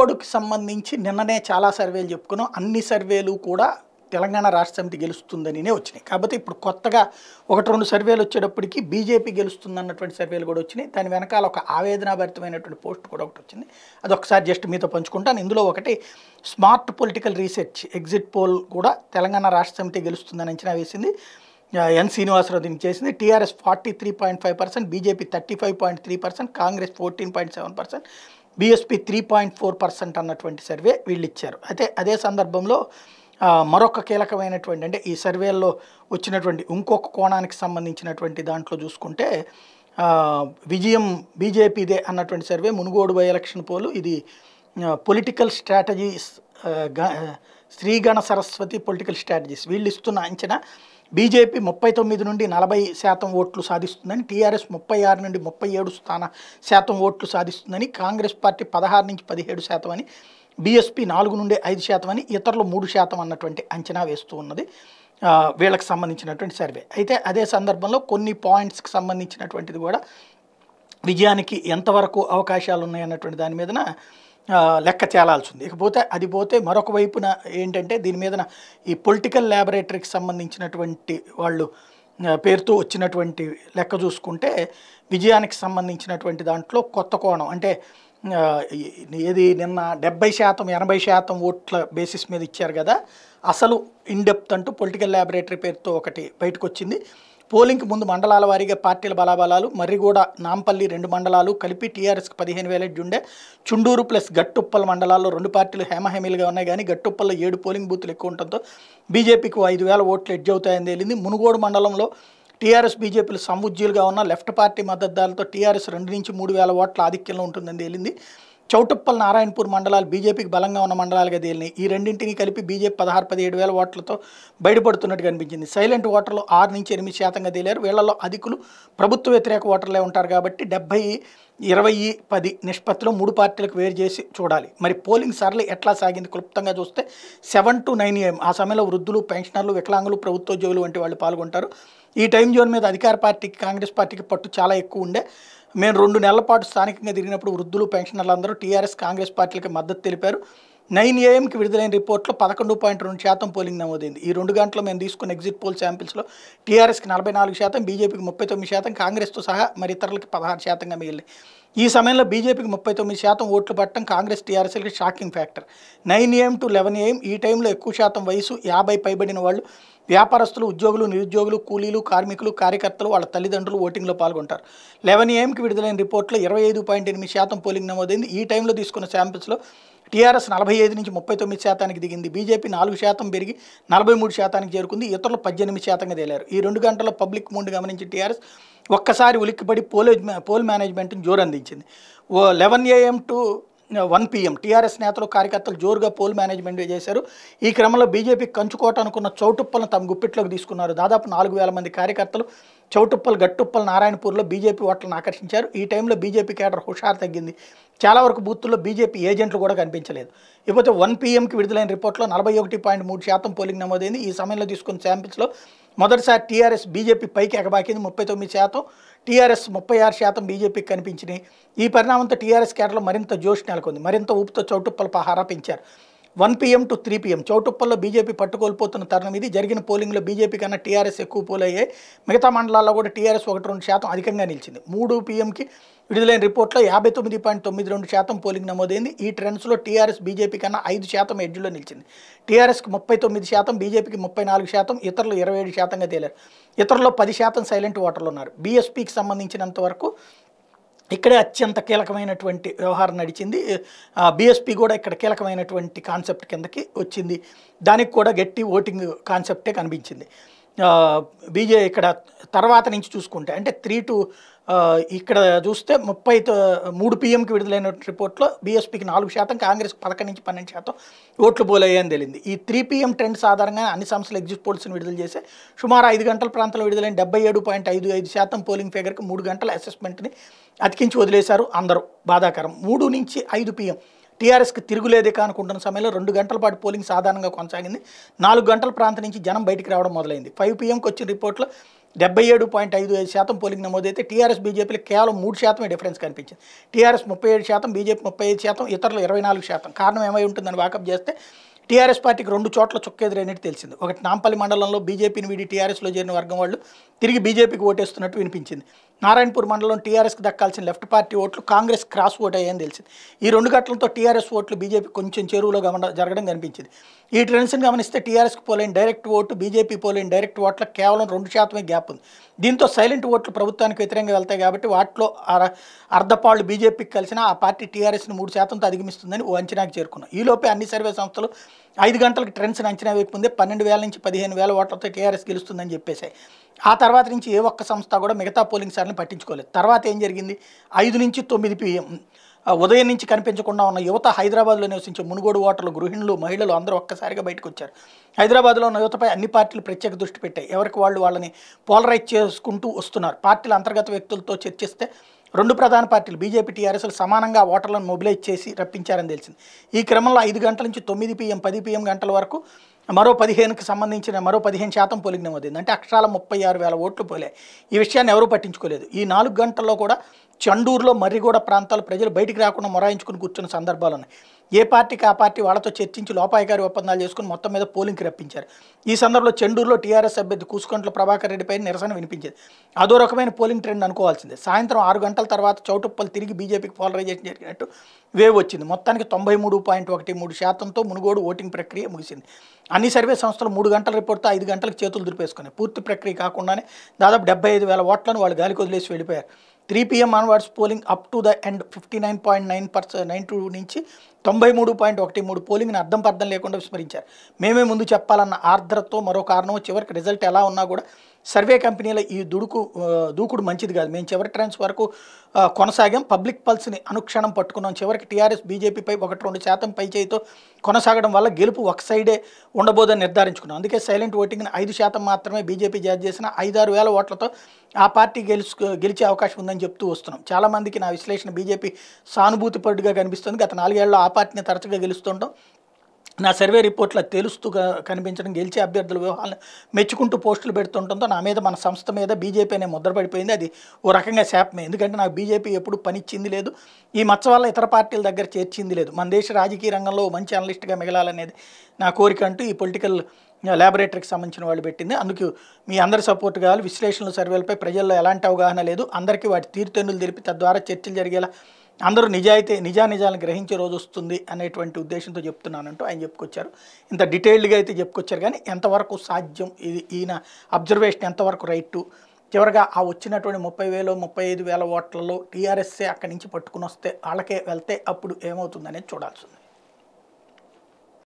కోడ్కి సంబంధించి నిన్ననే చాలా సర్వేలు చెప్పుకున్నాం అన్ని సర్వేలు కూడా తెలంగాణ రాష్ట్ర సమితి గెలుస్తుందనినే వచ్చినాయి కాబట్టి ఇప్పుడు కొత్తగా ఒకటి రెండు సర్వేలు వచ్చేటప్పటికి బీజేపీ గెలుస్తుందన్నటువంటి సర్వేలు కూడా వచ్చినాయి దాని వెనకాల ఒక ఆవేదనాభరితమైనటువంటి పోస్ట్ కూడా ఒకటి వచ్చింది అది ఒకసారి జస్ట్ మీతో పంచుకుంటాను ఇందులో ఒకటి smart political research exit poll కూడా తెలంగాణ రాష్ట్ర సమితి గెలుస్తుందని అంచనా వేసింది ఎన్ శ్రీనివాసరావు దీనికి చేసింది TRS forty three point five percent BJP thirty five point three percent Congress fourteen point seven percent BSP three point four percent అన్నటువంటి సర్వే వీళ్ళు ఇచ్చారు అయితే అదే సందర్భంలో మరొక కీలకమైనటువంటి అంటే ఈ సర్వేల్లో వచ్చినటువంటి ఇంకొక కోణానికి సంబంధించినటువంటి దాంట్లో చూసుకుంటే విజయం బీజేపీదే అన్నటువంటి survey Munugode by election poll ఇది political strategies Srigana Saraswati political strategies వీళ్ళు ఇస్తున్న అంచనా బీజేపీ ముప్పై తొమ్మిది నుండి నలభై శాతం ఓట్లు సాధిస్తుందని టీఆర్ఎస్ ముప్పై ఆరు నుండి ముప్పై ఏడు స్థాన శాతం ఓట్లు సాధిస్తుందని కాంగ్రెస్ పార్టీ పదహారు నుంచి పదిహేడు శాతం అని బీఎస్పీ నాలుగు నుండి ఐదు శాతం అని ఇతరులు మూడు శాతం అన్నటువంటి అంచనా వేస్తూ ఉన్నది వీళ్ళకి సంబంధించినటువంటి సర్వే అయితే అదే సందర్భంలో కొన్ని పాయింట్స్కి సంబంధించినటువంటిది కూడా విజయానికి ఎంతవరకు అవకాశాలు ఉన్నాయన్నటువంటి దాని మీదన లెక్క చేయాల్సి ఉంది ఇకపోతే అది పోతే మరొక వైపున ఏంటంటే దీని మీద ఈ పొలిటికల్ ల్యాబొరేటరీకి సంబంధించినటువంటి వాళ్ళు పేరుతో వచ్చినటువంటి లెక్క చూసుకుంటే విజయానికి సంబంధించినటువంటి దాంట్లో కొత్త కోణం అంటే ఏది నిన్న డెబ్బై శాతం ఎనభై శాతం ఓట్ల బేసిస్ మీద ఇచ్చారు కదా అసలు ఇన్డెప్త్ అంటూ పొలిటికల్ ల్యాబొరేటరీ పేరుతో ఒకటి బయటకు వచ్చింది పోలింగ్కి ముందు మండలాల వారీగా పార్టీల బలాబలాలు మర్రిగూడ నాంపల్లి రెండు మండలాలు కలిపి టీఆర్ఎస్కి పదిహేను వేల ఎడ్డుండే చుండూరు ప్లస్ గట్టుప్పల్ మండలాల్లో రెండు పార్టీలు హేమహేమీలుగా ఉన్నాయి కానీ గట్టుప్పల్లో ఏడు పోలింగ్ బూత్లు ఎక్కువ ఉండటంతో బీజేపీకి ఐదు వేల ఓట్లు ఎడ్జ్ అవుతాయని తేలింది మునుగోడు మండలంలో టీఆర్ఎస్ బీజేపీలు సముజ్జీలుగా ఉన్న లెఫ్ట్ పార్టీ మద్దతుదారులతో టీఆర్ఎస్ రెండు నుంచి మూడు వేల ఓట్ల ఆధిక్యంలో ఉంటుందని తేలింది చౌటుప్పల్ నారాయణపూర్ మండలాలు బీజేపీకి బలంగా ఉన్న మండలాలుగా తేలినాయి ఈ రెండింటిని కలిపి బీజేపీ పదహారు పదిహేడు వేల ఓట్లతో బయటపడుతున్నట్టు కనిపించింది సైలెంట్ ఓటర్లు ఆరు నుంచి ఎనిమిది శాతంగా తేలారు వీళ్లలో అధికులు ప్రభుత్వ వ్యతిరేక ఓటర్లే ఉంటారు కాబట్టి డెబ్బై ఇరవై పది నిష్పత్తిలో మూడు పార్టీలకు వేరు చేసి చూడాలి మరి పోలింగ్ సరళి ఎట్లా సాగింది క్లుప్తంగా చూస్తే సెవెన్ టు నైన్ ఏఎం ఆ సమయంలో వృద్ధులు పెన్షనర్లు వికలాంగులు ప్రభుత్వోద్యోగులు వంటి వాళ్ళు పాల్గొంటారు ఈ టైం జోన్ మీద అధికార పార్టీకి కాంగ్రెస్ పార్టీకి పట్టు చాలా ఎక్కువ ఉండే మేము రెండు నెలల పాటు స్థానికంగా తిరిగినప్పుడు వృద్ధులు అందరూ టీఆర్ఎస్ కాంగ్రెస్ పార్టీలకి మద్దతు తెలిపారు నైన్ ఏఎంకి విడుదలైన రిపోర్ట్లో పదకొండు పాయింట్ రెండు శాతం పోలింగ్ నమోదైంది ఈ రెండు గంటలు మేము తీసుకున్న ఎగ్జిట్ పోల్ శాంపిల్స్లో టీఆర్ఎస్కి నలభై నాలుగు శాతం బీజేపీకి ముప్పై తొమ్మిది శాతం కాంగ్రెస్తో సహా మరి ఇతరులకి పదహారు శాతంగా మిగిలినాయి ఈ సమయంలో బీజేపీకి ముప్పై తొమ్మిది శాతం ఓట్లు పట్టడం కాంగ్రెస్ టీఆర్ఎస్ఎల్కి shocking factor nine AM to eleven AM ఈ టైంలో ఎక్కువ శాతం వయసు యాభై పైబడిన వాళ్ళు వ్యాపారస్తులు ఉద్యోగులు నిరుద్యోగులు కూలీలు కార్మికులు కార్యకర్తలు వాళ్ళ తల్లిదండ్రులు ఓటింగ్లో పాల్గొంటారు లెవెన్ ఏఎంకి విడుదలైన రిపోర్ట్లో ఇరవై ఐదు పాయింట్ ఎనిమిది శాతం పోలింగ్ నమోదైంది ఈ టైంలో తీసుకున్న శాంపిల్స్లో టీఆర్ఎస్ నలభై ఐదు నుంచి ముప్పై తొమ్మిది శాతానికి దిగింది బీజేపీ నాలుగు శాతం పెరిగి నలభై మూడు శాతానికి చేరుకుంది ఇతరులు పద్దెనిమిది శాతంగా తేలారు ఈ రెండు గంటల్లో పబ్లిక్ ముందు గమనించి టీఆర్ఎస్ ఒక్కసారి ఉలిక్కిపడి పోల్ పోల్ మేనేజ్మెంట్ని జోరందించింది ఓ eleven AM to one PM TRS నేతలు కార్యకర్తలు జోరుగా పోల్ మేనేజ్మెంట్ చేశారు ఈ క్రమంలో బీజేపీ కంచుకోట చౌటుప్పలను తమ గుప్పిట్లోకి తీసుకున్నారు దాదాపు నాలుగు వేల మంది కార్యకర్తలు చౌటుప్పలు గట్టుప్పలు నారాయణపూర్లో బీజేపీ ఓట్లను ఆకర్షించారు ఈ టైంలో బీజేపీ కేటర్ హుషారు తగ్గింది చాలా వరకు బూత్తుల్లో బీజేపీ ఏజెంట్లు కూడా కనిపించలేదు ఇకపోతే వన్ పీఎంకి విడుదలైన రిపోర్ట్లో నలభై ఒకటి పాయింట్ మూడు శాతం పోలింగ్ నమోదైంది ఈ సమయంలో తీసుకున్న శాంపిల్స్లో మొదటిసారి టీఆర్ఎస్ బీజేపీ పైకి ఎగబాకింది ముప్పై తొమ్మిది శాతం టీఆర్ఎస్ ముప్పై ఆరు శాతం బీజేపీకి కనిపించినాయి ఈ పరిణామంతో టీఆర్ఎస్ కేటర్లో మరింత జోష్ నెలకొంది మరింత ఊపుతో చౌటుప్పల పహారా one PM to three PM చౌటుప్పల్లో బీజేపీ పట్టుకోల్పోతున్న తరుణం ఇది జరిగిన పోలింగ్లో బీజేపీ కన్నా టీఆర్ఎస్ ఎక్కువ పోలయ్యాయి మిగతా మండలాల్లో కూడా టీఆర్ఎస్ ఒకటి రెండు శాతం అధికంగా నిలిచింది మూడు పిఎంకి విడుదలైన రిపోర్ట్లో యాభై తొమ్మిది పాయింట్ తొమ్మిది రెండు శాతం పోలింగ్ నమోదైంది ఈ ట్రెండ్స్లో టీఆర్ఎస్ బీజేపీ కన్నా ఐదు శాతం ఎడ్జ్లో నిలిచింది టీఆర్ఎస్కి ముప్పై తొమ్మిది శాతం బీజేపీకి ముప్పై నాలుగు శాతం ఇతరులు ఇరవై ఏడు శాతంగా తేలారు ఇతరుల్లో పది శాతం సైలెంట్ ఓటర్లు ఉన్నారు బీఎస్పీకి సంబంధించినంత వరకు ఇక్కడే అత్యంత కీలకమైనటువంటి వ్యవహారం నడిచింది బీఎస్పీ కూడా ఇక్కడ కీలకమైనటువంటి కాన్సెప్ట్ కిందకి వచ్చింది దానికి కూడా గట్టి ఓటింగ్ కాన్సెప్టే కనిపించింది బీజే ఇక్కడ తర్వాత నుంచి చూసుకుంటే అంటే త్రీ టు ఇక్కడ చూస్తే ముప్పై మూడు పిఎంకి విడుదలైన రిపోర్ట్లో బీఎస్పీకి నాలుగు శాతం కాంగ్రెస్ పదకొండు నుంచి పన్నెండు శాతం ఓట్లు పోలయ్యాయని తెలియదు ఈ త్రీ పిఎం ట్రెండ్ సాధారణంగా అన్ని సంస్థలు ఎగ్జిట్ పోల్స్ని విడుదల చేసే సుమారు ఐదు గంటల ప్రాంతంలో విడుదలైన డెబ్బై ఏడు పాయింట్ ఐదు ఐదు శాతం పోలింగ్ ఫిగర్కి మూడు గంటల అసెస్మెంట్ని అతికించి వదిలేశారు అందరూ బాధాకరం మూడు నుంచి ఐదు పిఎం టీఆర్ఎస్కి తిరుగులేదే కానుకుంటున్న సమయంలో రెండు గంటల పాటు పోలింగ్ సాధారణంగా కొనసాగింది నాలుగు గంటల ప్రాంతం నుంచి జనం బయటికి రావడం మొదలైంది ఫైవ్ పిఎంకి వచ్చిన రిపోర్ట్లో డెబ్బై ఏడు పాయింట్ ఐదు ఐదు శాతం పోలింగ్ నమోదైతే టీఆర్ఎస్ బీజేపీలో కేవలం మూడు శాతమే డిఫరెన్స్ కనిపించింది టీఆర్ఎస్ ముప్పై ఏడు శాతం బీజేపీ ముప్పై ఐదు శాతం ఇతరులు ఇరవై నాలుగు శాతం కారణం ఏమై ఉంటుందని వాకప్ చేస్తే టీఆర్ఎస్ పార్టీకి రెండు చోట్ల అనేది తెలిసింది ఒకటి నాంపల్లి మండలంలో బీజేపీని వీడి టీఆర్ఎస్లో చేరిన వర్గం వాళ్ళు తిరిగి బీజేపీకి ఓటేస్తున్నట్టు వినిపించింది నారాయణపూర్ మండలం టీఆర్ఎస్కి దక్కాల్సిన లెఫ్ట్ పార్టీ ఓట్లు కాంగ్రెస్ క్రాస్ ఓట్ అయ్యాయని తెలిసింది ఈ రెండు గంటలతో టీఆర్ఎస్ ఓట్లు బీజేపీ కొంచెం చేరువులో గమన జరగడం కనిపించింది ఈ ట్రెండ్స్ని గమనిస్తే టీఆర్ఎస్కి పోలేని డైరెక్ట్ ఓటు బీజేపీ పోలేని డైరెక్ట్ ఓట్ల కేవలం రెండు శాతమే గ్యాప్ ఉంది దీంతో సైలెంట్ ఓట్లు ప్రభుత్వానికి వ్యతిరేకంగా వెళ్తాయి కాబట్టి వాటిలో అర్ధపాళ్ళు బీజేపీకి కలిసినా ఆ పార్టీ టీఆర్ఎస్ని మూడు శాతంతో అధిగమిస్తుందని ఓ అంచనాకు చేరుకున్నాం ఈలోపే అన్ని సర్వే సంస్థలు ఐదు గంటలకు ట్రెండ్స్ని అంచనా వేయకముందే పన్నెండు వేల నుంచి పదిహేను వేల ఓట్లతో టీఆర్ఎస్ గెలుస్తుందని చెప్పేశాయి ఆ తర్వాత నుంచి ఏ ఒక్క సంస్థ కూడా మిగతా పోలింగ్ సార్ని పట్టించుకోలేదు తర్వాత ఏం జరిగింది ఐదు నుంచి తొమ్మిది పిఎం ఉదయం నుంచి కనిపించకుండా ఉన్న యువత హైదరాబాద్లో నివసించే మునుగోడు ఓటర్లు గృహిణులు మహిళలు అందరూ ఒక్కసారిగా బయటకు వచ్చారు హైదరాబాద్లో ఉన్న యువతపై అన్ని పార్టీలు ప్రత్యేక దృష్టి పెట్టాయి ఎవరికి వాళ్ళు వాళ్ళని పోలరైజ్ చేసుకుంటూ వస్తున్నారు పార్టీల అంతర్గత వ్యక్తులతో చర్చిస్తే రెండు ప్రధాన పార్టీలు బీజేపీ టీఆర్ఎస్లు సమానంగా ఓటర్లను మొబిలైజ్ చేసి రప్పించారని తెలిసింది ఈ క్రమంలో ఐదు గంటల నుంచి తొమ్మిది పిఎం పది పిఎం గంటల వరకు మరో పదిహేనుకి సంబంధించిన మరో పదిహేను శాతం పోలింగ్ నమోదైంది అంటే అక్షరాల ముప్పై ఆరు వేల ఓట్లు పోలే ఈ విషయాన్ని ఎవరూ పట్టించుకోలేదు ఈ నాలుగు గంటల్లో కూడా చండూరులో మర్రిగూడ ప్రాంతాల ప్రజలు బయటికి రాకుండా మొరాయించుకుని కూర్చున్న సందర్భాలు ఉన్నాయి ఏ పార్టీకి ఆ పార్టీ వాళ్ళతో చర్చించి లోపాయకారి ఒప్పందాలు చేసుకుని మొత్తం మీద పోలింగ్కి రప్పించారు ఈ సందర్భంలో చండూరులో టీఆర్ఎస్ అభ్యర్థి కూసుకొంట్ల ప్రభాకర్ రెడ్డిపై నిరసన వినిపించింది అదో రకమైన పోలింగ్ ట్రెండ్ అనుకోవాల్సిందే సాయంత్రం ఆరు గంటల తర్వాత చౌటుప్పలు తిరిగి బీజేపీకి పోలరైజేషన్ జరిగినట్టు వేవ్ వచ్చింది మొత్తానికి తొంభై మూడు పాయింట్ ఒకటి మూడు శాతంతో మునుగోడు ఓటింగ్ ప్రక్రియ ముగిసింది అన్ని సర్వే సంస్థలు మూడు గంటల రిపోర్ట్తో ఐదు గంటలకు చేతులు దురిపేసుకున్నాయి పూర్తి ప్రక్రియ కాకుండానే దాదాపు డెబ్బై ఐదు వేల ఓట్లను వాళ్ళు గాలికి వదిలేసి వెళ్ళిపోయారు three PM onwards polling up to the end fifty nine point nine percent nine two నుంచి తొంభై మూడు పాయింట్ ఒకటి మూడు పోలింగ్ని అర్థం పర్థం లేకుండా విస్మరించారు మేమే ముందు చెప్పాలన్న ఆర్ద్రతో మరో కారణం చివరికి రిజల్ట్ ఎలా ఉన్నా కూడా సర్వే కంపెనీల ఈ దుడుకు దూకుడు మంచిది కాదు మేము చివరి ట్రాన్స్ వరకు కొనసాగాం పబ్లిక్ పల్స్ని అనుక్షణం పట్టుకున్నాం చివరికి టీఆర్ఎస్ బీజేపీపై ఒకటి రెండు శాతం పైచేయితో కొనసాగడం వల్ల గెలుపు ఒక సైడే ఉండబోదని నిర్ధారించుకున్నాం అందుకే సైలెంట్ ఓటింగ్ని ఐదు శాతం మాత్రమే బీజేపీ జారీ చేసిన ఐదారు వేల ఓట్లతో ఆ పార్టీ గెలుచు గెలిచే అవకాశం ఉందని చెప్తూ వస్తున్నాం చాలామందికి నా విశ్లేషణ బీజేపీ సానుభూతిపరుడుగా కనిపిస్తుంది గత నాలుగేళ్లలో ఆ పార్టీని తరచుగా గెలుస్తుండడం నా సర్వే రిపోర్ట్ల తెలుస్తూగా కనిపించడం గెలిచే అభ్యర్థుల వ్యూహాలను మెచ్చుకుంటూ పోస్టులు పెడుతుండటంతో నా మీద మన సంస్థ మీద బీజేపీ అనే ముద్రపడిపోయింది అది ఓ రకంగా శాపమే ఎందుకంటే నాకు బీజేపీ ఎప్పుడు పనిచ్చింది లేదు ఈ మచ్చ వల్ల ఇతర పార్టీల దగ్గర చేర్చింది లేదు మన దేశ రాజకీయ రంగంలో మంచి అనలిస్ట్గా మిగలాలనేది నా కోరిక అంటూ ఈ పొలిటికల్ ల్యాబొరేటరీకి సంబంధించిన వాళ్ళు పెట్టింది అందుకు మీ అందరి సపోర్ట్ కావాలి విశ్లేషణలు సర్వేలపై ప్రజల్లో ఎలాంటి అవగాహన లేదు అందరికీ వాటి తీరుతెన్నులు తెలిపి తద్వారా చర్చలు జరిగేలా అందరూ నిజాయితీ నిజాలను గ్రహించే రోజు వస్తుంది అనేటువంటి ఉద్దేశంతో చెప్తున్నానంటూ ఆయన చెప్పుకొచ్చారు ఇంత డీటెయిల్డ్గా అయితే చెప్పుకొచ్చారు కానీ ఎంతవరకు సాధ్యం ఇది ఈయన అబ్జర్వేషన్ ఎంతవరకు రైట్టు చివరిగా ఆ వచ్చినటువంటి ముప్పై వేలు ముప్పై ఐదు వేల ఓట్లలో టీఆర్ఎస్ఏ అక్కడి నుంచి పట్టుకుని వస్తే వాళ్ళకే వెళ్తే అప్పుడు ఏమవుతుందనేది చూడాల్సింది